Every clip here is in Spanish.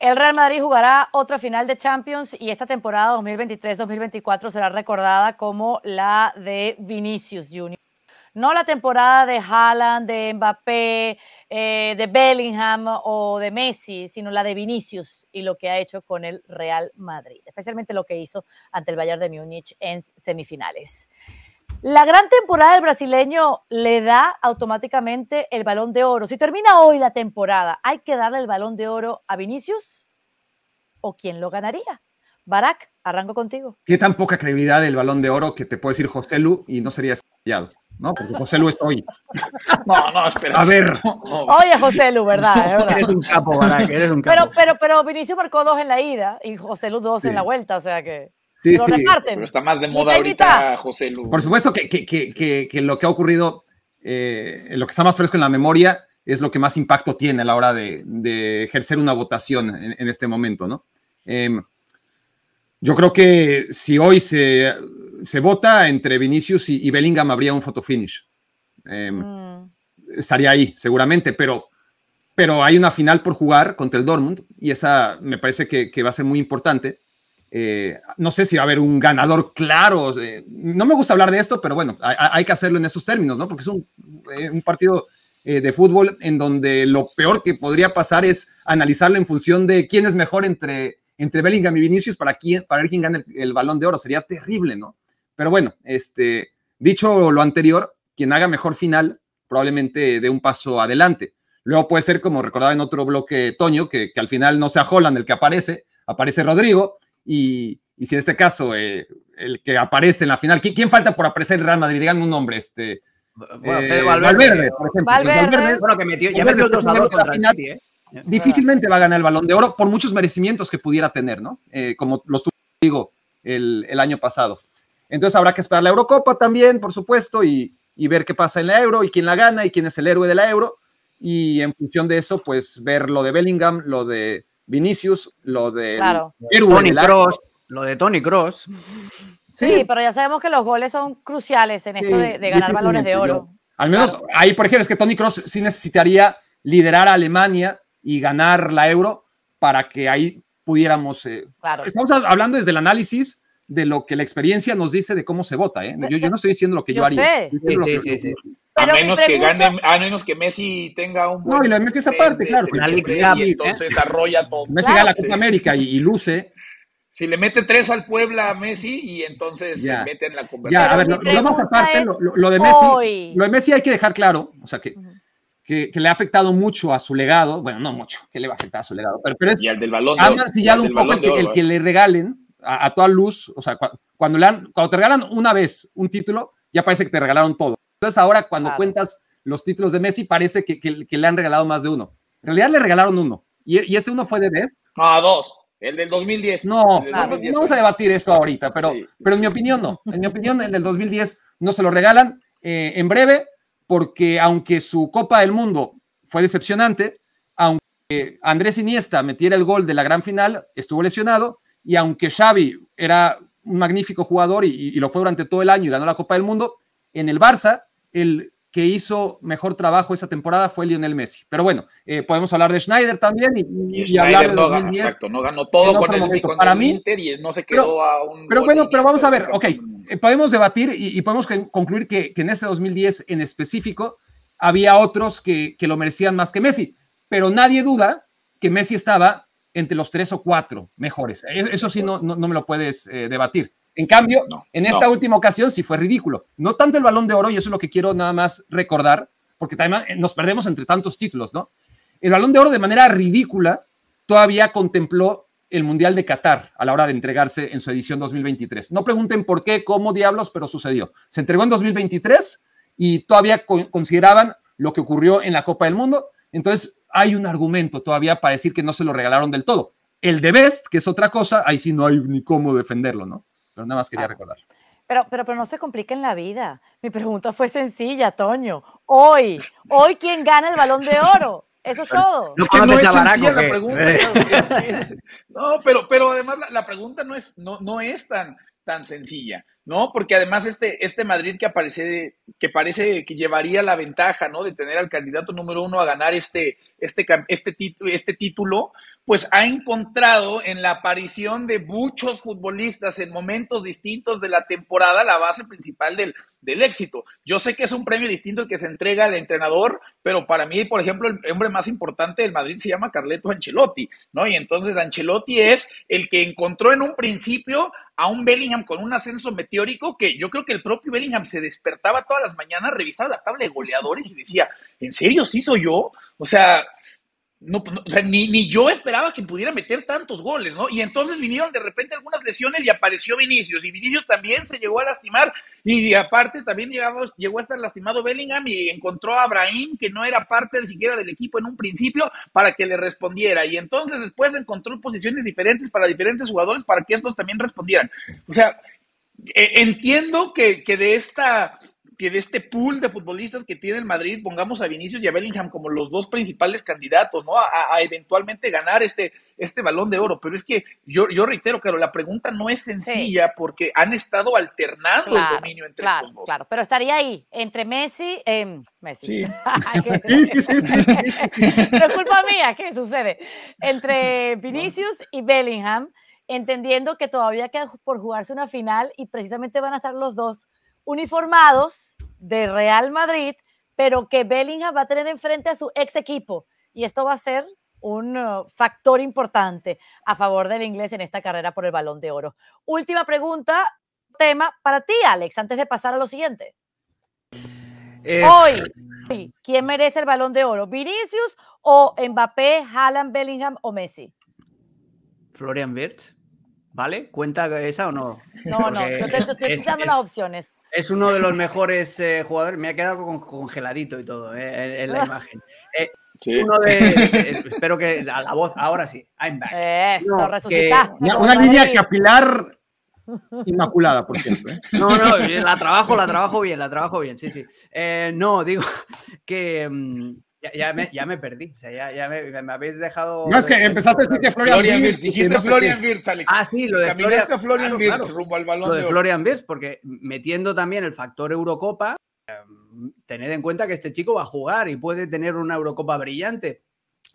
El Real Madrid jugará otra final de Champions y esta temporada 2023-2024 será recordada como la de Vinicius Jr. No la temporada de Haaland, de Mbappé, eh, de Bellingham o de Messi, sino la de Vinicius y lo que ha hecho con el Real Madrid, especialmente lo que hizo ante el Bayern de Múnich en semifinales. La gran temporada del brasileño le da automáticamente el balón de oro. Si termina hoy la temporada, ¿hay que darle el balón de oro a Vinicius? ¿O quién lo ganaría? Barak, arranco contigo. Tiene tan poca credibilidad el balón de oro que te puede decir José Lu y no sería sellado. ¿no? Porque José Lu es hoy. No, no, espera. A ver. Oye, José Lu, ¿verdad? Eres un capo, Barak, eres un capo. Pero, pero, pero Vinicius marcó dos en la ida y José Lu dos en la vuelta, o sea que. Sí, Pero está más de moda ahorita, José Luis. Por supuesto que, lo que ha ocurrido, eh, lo que está más fresco en la memoria es lo que más impacto tiene a la hora de, ejercer una votación en, este momento, em, yo creo que si hoy se, vota entre Vinicius y, Bellingham, habría un photo finish. Em, mm. Estaría ahí, seguramente, pero, pero hay una final por jugar contra el Dortmund y esa me parece que, que va a ser muy importante eh, no sé si va a haber un ganador claro. Eh, no me gusta hablar de esto, pero bueno, hay, que hacerlo en esos términos, ¿no? Porque es un, eh, partido de fútbol en donde lo peor que podría pasar es analizarlo en función de quién es mejor entre, entre Bellingham y Vinicius para, quién, para ver quién gana el, balón de oro. Sería terrible, ¿no? Pero bueno, este, dicho lo anterior, quien haga mejor final probablemente dé un paso adelante. Luego puede ser, como recordaba en otro bloque, Toño, que, al final no sea Holland el que aparece, aparece Rodrigo, y, si en este caso eh, el que aparece en la final, ¿quién, falta por aparecer en Real Madrid? Díganme un nombre, este. Eh, Valverde, por ejemplo. Valverde. bueno, que metió, ya Difícilmente va a ganar el balón de oro por muchos merecimientos que pudiera tener, ¿no? Eh, como los digo, el, año pasado. Entonces habrá que esperar la Eurocopa también, por supuesto, y, y, ver qué pasa en la Euro y quién la gana y quién es el héroe de la Euro. Y en función de eso, pues ver lo de Bellingham, lo de Vinicius, lo de Tony Cross, lo de Tony Cross. Sí, pero ya sabemos que los goles son cruciales en esto de, ganar balones de oro. Al menos ahí, por ejemplo, es que Tony Cross sí necesitaría liderar a Alemania y ganar la euro para que ahí pudiéramos. Eh, estamos hablando desde el análisis de lo que la experiencia nos dice de cómo se vota. ¿eh? Yo, no estoy diciendo lo que yo, haría. Sí, sí, sí, a menos que gane, a menos que Messi tenga un No, y Messi esa parte, claro, Alex entonces arrolla todo. Messi gana la Copa América y, luce. Si le mete tres al Puebla a Messi y entonces se mete en la conversación. Ya, a ver, lo, aparte, lo, de Messi, lo de Messi hay que dejar claro, o sea que, que, le ha afectado mucho a su legado, bueno, no mucho, que le va a afectar a su legado, pero, es, y al del balón ha mancillado un poco el que, ¿eh? le regalen a, toda luz, o sea, cuando, le han, cuando te regalan una vez un título, ya parece que te regalaron todo. Entonces ahora cuando cuentas los títulos de Messi parece que, le han regalado más de uno. En realidad le regalaron uno. ¿Y, ese uno fue de Best? Ah, dos. El del 2010. No, no, vamos a debatir esto ahorita, pero, pero en mi opinión no. En mi opinión el del 2010 no se lo regalan eh, en breve porque aunque su Copa del Mundo fue decepcionante, aunque Andrés Iniesta metiera el gol de la gran final, estuvo lesionado y aunque Xavi era un magnífico jugador y, y lo fue durante todo el año y ganó la Copa del Mundo, en el Barça el que hizo mejor trabajo esa temporada fue Lionel Messi. Pero bueno, eh, podemos hablar de Schneider también y, Schneider no Ganó, no ganó todo con el, no se quedó pero, a un. Pero bueno, pero vamos a ver, ok, eh, podemos debatir y, podemos concluir que, en este 2010 en específico había otros que, lo merecían más que Messi, pero nadie duda que Messi estaba entre los tres o cuatro mejores. E, eso sí, no, no, me lo puedes eh, debatir. En cambio, en esta última ocasión sí fue ridículo. No tanto el balón de oro, y eso es lo que quiero nada más recordar, porque también eh, nos perdemos entre tantos títulos, ¿no? El balón de oro de manera ridícula todavía contempló el Mundial de Qatar a la hora de entregarse en su edición 2023. No pregunten por qué, cómo diablos, pero sucedió. Se entregó en 2023 y todavía consideraban lo que ocurrió en la Copa del Mundo. Entonces, hay un argumento todavía para decir que no se lo regalaron del todo. El de Best, que es otra cosa, ahí sí no hay ni cómo defenderlo, ¿no? Pero nada más quería ah. recordar. Pero, pero, pero no se compliquen la vida. Mi pregunta fue sencilla, Toño. Hoy, hoy, ¿quién gana el balón de oro? Eso es todo. No, No, pero, pero además la, pregunta no es, no, es tan, tan sencilla. ¿no? Porque además este, este Madrid que, aparece, que parece que llevaría la ventaja, ¿no? De tener al candidato número uno a ganar este, este, este, este, título, pues ha encontrado en la aparición de muchos futbolistas en momentos distintos de la temporada la base principal del, del éxito. Yo sé que es un premio distinto el que se entrega al entrenador, pero para mí, por ejemplo, el hombre más importante del Madrid se llama Carleto Ancelotti, ¿no? Y entonces Ancelotti es el que encontró en un principio a un Bellingham con un ascenso metido teórico, que yo creo que el propio Bellingham se despertaba todas las mañanas, revisaba la tabla de goleadores y decía, ¿en serio sí soy yo? O sea, no, ni, yo esperaba que pudiera meter tantos goles, ¿no? Y entonces vinieron de repente algunas lesiones y apareció Vinicius. Y Vinicius también se llegó a lastimar. Y aparte también llegó a estar lastimado Bellingham y encontró a Abraham, que no era parte ni siquiera del equipo en un principio, para que le respondiera. Y entonces después encontró posiciones diferentes para diferentes jugadores para que estos también respondieran. O sea, e, entiendo que, de esta que de este pool de futbolistas que tiene el Madrid, pongamos a Vinicius y a Bellingham como los dos principales candidatos, ¿no? A, eventualmente ganar este, este balón de oro. Pero es que yo, reitero, claro, la pregunta no es sencilla porque han estado alternando el dominio entre los dos. Claro, pero estaría ahí, entre Messi, em, Messi. Sí. sí, sí, culpa mía, ¿qué sucede? Entre Vinicius y Bellingham entendiendo que todavía queda por jugarse una final y precisamente van a estar los dos uniformados de Real Madrid, pero que Bellingham va a tener enfrente a su ex equipo. Y esto va a ser un uh, factor importante a favor del inglés en esta carrera por el balón de oro. Última pregunta, tema para ti, Alex, antes de pasar a lo siguiente. Eh, Hoy, ¿quién merece el balón de oro? ¿Vinicius o Mbappé, Haaland, Bellingham o Messi? Florian Wirtz. ¿Vale? ¿Cuenta esa o no? No, no, te, estoy utilizando las opciones. Es uno de los mejores eh, jugadores. Me ha quedado con, congeladito y todo eh, en, la ah. imagen. Eh, uno de, espero que a la voz, ahora sí, I'm back. Eso, una línea capilar inmaculada, por ejemplo. No, no, la trabajo, la trabajo bien, la trabajo bien, sí, sí. no, digo que, mm, ya, me, perdí. O sea, ya, ya me, habéis dejado. No, es que empezaste a decir Florian, Dijiste Florian Birz, Ah, sí, lo de Florian, Florian, de, porque metiendo también el factor Eurocopa, eh, tened en cuenta que este chico va a jugar y puede tener una Eurocopa brillante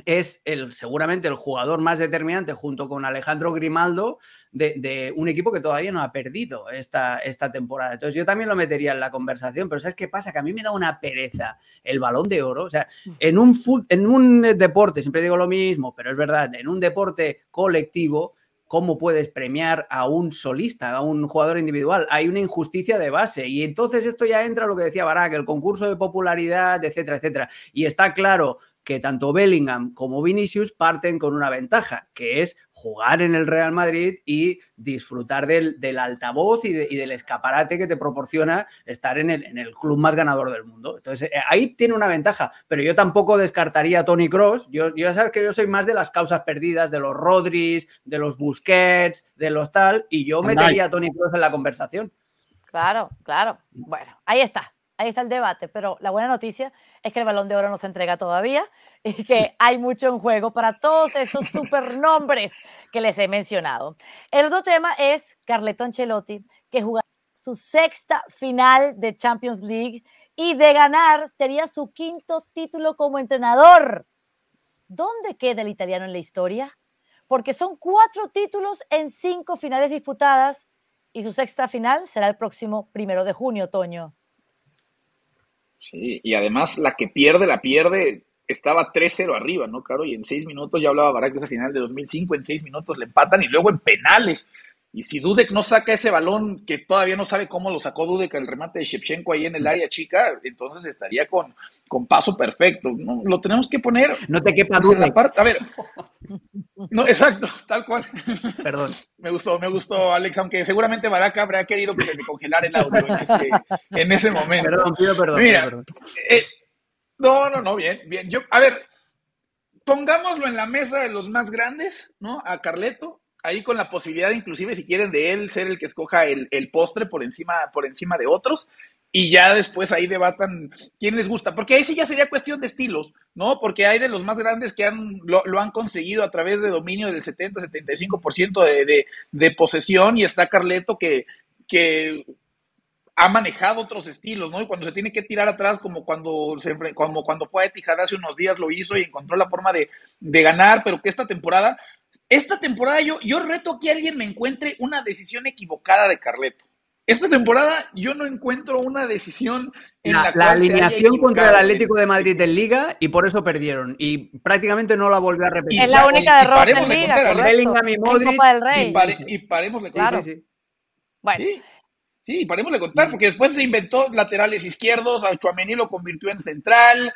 es el, seguramente el jugador más determinante junto con Alejandro Grimaldo de, un equipo que todavía no ha perdido esta, esta, temporada. Entonces yo también lo metería en la conversación, pero ¿sabes qué pasa? Que a mí me da una pereza el balón de oro. O sea, mm. en un, en un deporte, siempre digo lo mismo, pero es verdad, en un deporte colectivo, cómo puedes premiar a un solista, a un jugador individual. Hay una injusticia de base. Y entonces esto ya entra lo que decía Barak, el concurso de popularidad, etcétera, etcétera. Y está claro, que tanto Bellingham como Vinicius parten con una ventaja, que es jugar en el Real Madrid y disfrutar del, del altavoz y, del escaparate que te proporciona estar en el, club más ganador del mundo. Entonces, eh, ahí tiene una ventaja, pero yo tampoco descartaría a Tony Cross. Yo, ya sabes que yo soy más de las causas perdidas, de los Rodríguez de los Busquets, de los tal, y yo metería a Tony Cross en la conversación. Claro, claro. Bueno, ahí está ahí está el debate, pero la buena noticia es que el balón de oro no se entrega todavía y que hay mucho en juego para todos esos supernombres que les he mencionado. El otro tema es carletón celotti que jugará su sexta final de Champions League y de ganar sería su quinto título como entrenador. ¿Dónde queda el italiano en la historia? Porque son cuatro títulos en cinco finales disputadas y su sexta final será el próximo primero de junio, Toño. Sí, y además la que pierde, la pierde, estaba 3-0 arriba, ¿no, Caro? Y en seis minutos, ya hablaba Barack de esa final de 2005, en seis minutos le empatan y luego en penales. Y si Dudek no saca ese balón, que todavía no sabe cómo lo sacó Dudek el remate de Shevchenko ahí en el área chica, entonces estaría con, con paso perfecto. No, lo tenemos que poner. No te quepa pues, Dudek. A ver. No, exacto, tal cual. Perdón. me gustó, me gustó, Alex, aunque seguramente Baraka habrá querido que se congelara el audio en ese, momento. Perdón, perdón. Mira, perdón. Eh, no, no, no, bien, bien. Yo, a ver, pongámoslo en la mesa de los más grandes, ¿no? A Carleto, ahí con la posibilidad, inclusive, si quieren, de él ser el que escoja el, postre por encima, por encima de otros y ya después ahí debatan quién les gusta, porque ahí sí ya sería cuestión de estilos, ¿no? Porque hay de los más grandes que han, lo, han conseguido a través de dominio del 70-75% de, de, de posesión y está Carleto que, que ha manejado otros estilos, ¿no? Y cuando se tiene que tirar atrás, como cuando se, como cuando fue a hace unos días lo hizo y encontró la forma de, de ganar, pero que esta temporada esta temporada yo, yo reto que alguien me encuentre una decisión equivocada de Carleto. Esta temporada yo no encuentro una decisión en la, la alineación contra el Atlético de Madrid en Liga y por eso perdieron y prácticamente no la volví a repetir. Es la única derrota en Liga. Bellingham y y, paremos Bueno, Sí, paremos de contar, porque después se inventó laterales izquierdos, a Chuamení lo convirtió en central,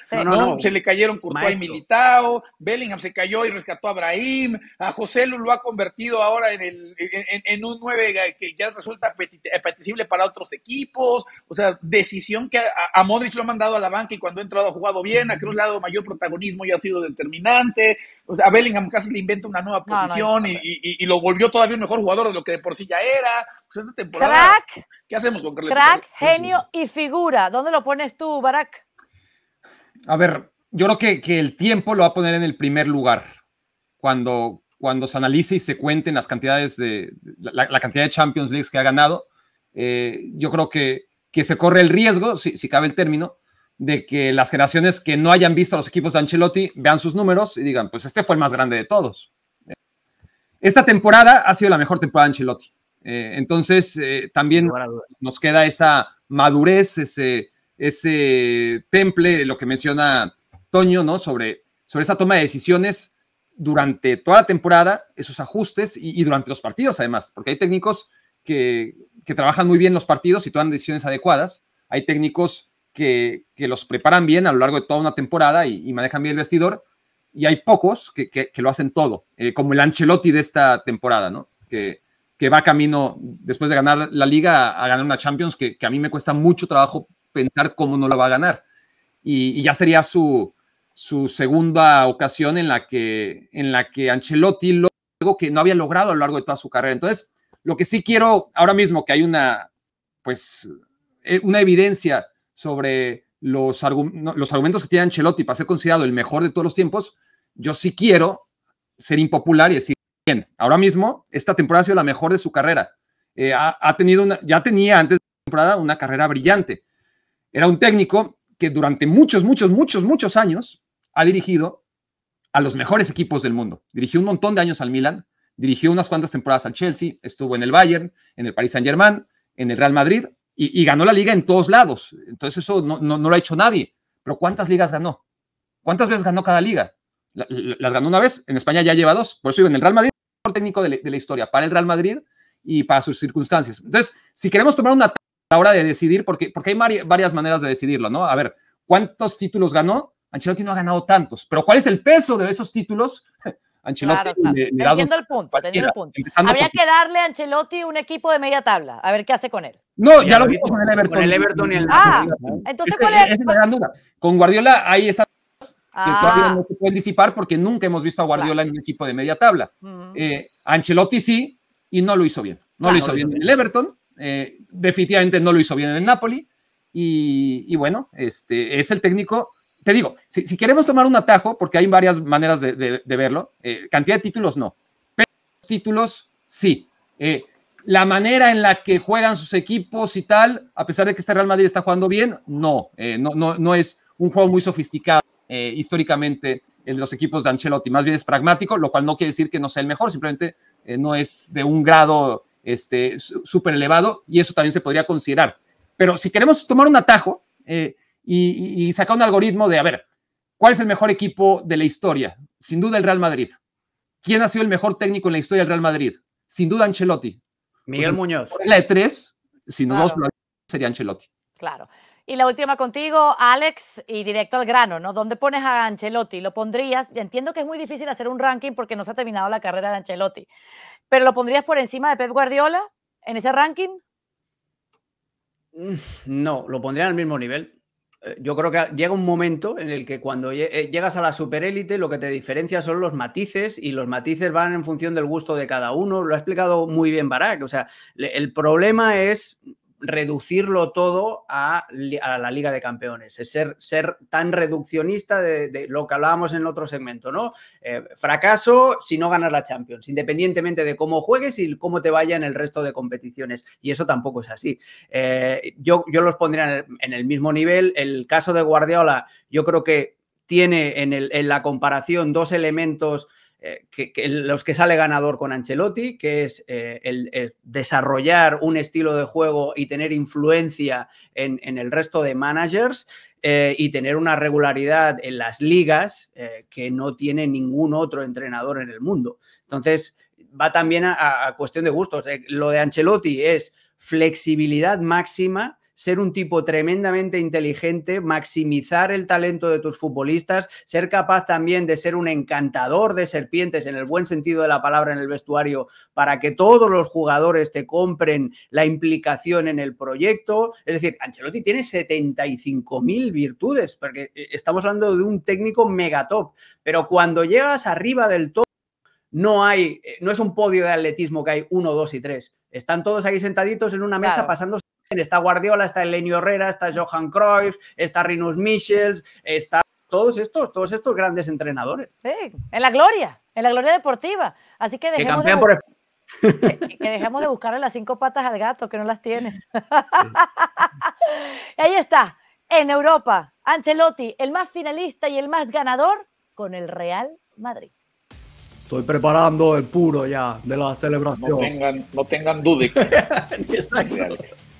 se le cayeron Courtois y Militao, Bellingham se cayó y rescató a Brahim, a José lo ha convertido ahora en, el, en, un 9 que ya resulta apetecible para otros equipos, o sea, decisión que a, Modric lo ha mandado a la banca y cuando ha entrado ha jugado bien, a Cruz le ha dado mayor protagonismo y ha sido determinante, o sea, a Bellingham casi le inventa una nueva posición y, y lo volvió todavía un mejor jugador de lo que de por sí ya era, pues, ¿Qué hacemos con Crack, genio y figura. ¿Dónde lo pones tú, Barack? A ver, yo creo que, el tiempo lo va a poner en el primer lugar. Cuando, cuando se analice y se cuenten las cantidades de. la, cantidad de Champions Leagues que ha ganado, eh, yo creo que, que se corre el riesgo, si, si cabe el término, de que las generaciones que no hayan visto a los equipos de Ancelotti vean sus números y digan, pues este fue el más grande de todos. Esta temporada ha sido la mejor temporada de Ancelotti. Eh, entonces, eh, también nos queda esa madurez, ese, ese temple, lo que menciona Toño, ¿no? Sobre, sobre esa toma de decisiones durante toda la temporada, esos ajustes y, durante los partidos, además, porque hay técnicos que, trabajan muy bien los partidos y toman decisiones adecuadas, hay técnicos que, los preparan bien a lo largo de toda una temporada y, manejan bien el vestidor, y hay pocos que, lo hacen todo, eh, como el Ancelotti de esta temporada, ¿no? Que, que va camino, después de ganar la liga, a, ganar una Champions, que, a mí me cuesta mucho trabajo pensar cómo no la va a ganar. Y, ya sería su, su, segunda ocasión en la que, en la que Ancelotti lo algo que no había logrado a lo largo de toda su carrera. Entonces, lo que sí quiero ahora mismo que hay una, pues, eh, una evidencia sobre los, los argumentos que tiene Ancelotti para ser considerado el mejor de todos los tiempos, yo sí quiero ser impopular y decir bien. Ahora mismo, esta temporada ha sido la mejor de su carrera. Eh, ha, tenido una, ya tenía antes de la temporada una carrera brillante. Era un técnico que durante muchos, muchos, muchos, muchos años ha dirigido a los mejores equipos del mundo. Dirigió un montón de años al Milan, dirigió unas cuantas temporadas al Chelsea, estuvo en el Bayern, en el Paris Saint-Germain, en el Real Madrid y, ganó la liga en todos lados. Entonces eso no, lo ha hecho nadie. Pero ¿cuántas ligas ganó? ¿Cuántas veces ganó cada liga? las ganó una vez, en España ya lleva dos. Por eso digo, en el Real Madrid técnico de, la historia para el Real Madrid y para sus circunstancias. Entonces, si queremos tomar una hora de decidir, porque, porque hay varias maneras de decidirlo, ¿no? A ver, ¿cuántos títulos ganó? Ancelotti no ha ganado tantos, pero ¿cuál es el peso de esos títulos? Ancelotti claro, punto, Habría que darle a Ancelotti un equipo de media tabla, a ver qué hace con él. No, ya, lo vimos con el Everton. Con el Everton y el Ah, entonces ¿cuál es? es gran duda. Con Guardiola hay esa que todavía ah. no se pueden disipar porque nunca hemos visto a Guardiola en un equipo de media tabla. Eh, Ancelotti sí, y no lo hizo bien. No lo hizo bien en el Everton, eh, definitivamente no lo hizo bien en el Napoli, y, bueno, este es el técnico. Te digo, si, queremos tomar un atajo, porque hay varias maneras de, verlo, eh, cantidad de títulos no, pero títulos sí. la manera en la que juegan sus equipos y tal, a pesar de que este Real Madrid está jugando bien, no, no es un juego muy sofisticado eh, históricamente el de los equipos de Ancelotti. Más bien es pragmático, lo cual no quiere decir que no sea el mejor, simplemente eh, no es de un grado este, súper elevado y eso también se podría considerar. Pero si queremos tomar un atajo eh, y, sacar un algoritmo de, a ver, ¿cuál es el mejor equipo de la historia? Sin duda el Real Madrid. ¿Quién ha sido el mejor técnico en la historia del Real Madrid? Sin duda Ancelotti. Miguel pues, Muñoz. La tres, si nos vamos sería Ancelotti. Claro. Y la última contigo, Alex, y directo al grano, ¿no? ¿Dónde pones a Ancelotti? ¿Lo pondrías? Entiendo que es muy difícil hacer un ranking porque no se ha terminado la carrera de Ancelotti, pero ¿lo pondrías por encima de Pep Guardiola en ese ranking? Mm, no, lo pondría al mismo nivel. Eh, yo creo que llega un momento en el que cuando eh, llegas a la superélite lo que te diferencia son los matices y los matices van en función del gusto de cada uno. Lo ha explicado muy bien Barack. O sea, el problema es reducirlo todo a, la Liga de Campeones, es ser, tan reduccionista de, lo que hablábamos en el otro segmento, ¿no? Eh, fracaso si no ganas la Champions, independientemente de cómo juegues y cómo te vaya en el resto de competiciones. Y eso tampoco es así. Eh, yo, los pondría en el, mismo nivel. El caso de Guardiola, yo creo que tiene en, en, la comparación dos elementos eh, que, los que sale ganador con Ancelotti, que es eh, el, desarrollar un estilo de juego y tener influencia en, el resto de managers eh, y tener una regularidad en las ligas que no tiene ningún otro entrenador en el mundo. Entonces, va también a cuestión de gustos. lo de Ancelotti es flexibilidad máxima ser un tipo tremendamente inteligente, maximizar el talento de tus futbolistas, ser capaz también de ser un encantador de serpientes en el buen sentido de la palabra en el vestuario para que todos los jugadores te compren la implicación en el proyecto. Es decir, Ancelotti tiene 75.000 virtudes, porque eh, estamos hablando de un técnico megatop, pero cuando llegas arriba del top, no hay, eh, no es un podio de atletismo que hay uno, dos y tres. Están todos ahí sentaditos en una mesa pasándose está Guardiola, está Elenio Herrera, está Johan Cruyff, está Rinus Michels, está todos estos, todos estos grandes entrenadores. Sí, en la gloria, en la gloria deportiva. Así que dejemos de... de buscarle las cinco patas al gato que no las tiene. Y Ahí está, en Europa, Ancelotti, el más finalista y el más ganador con el Real Madrid. Estoy preparando el puro ya de la celebración. No tengan, no tengan dudas.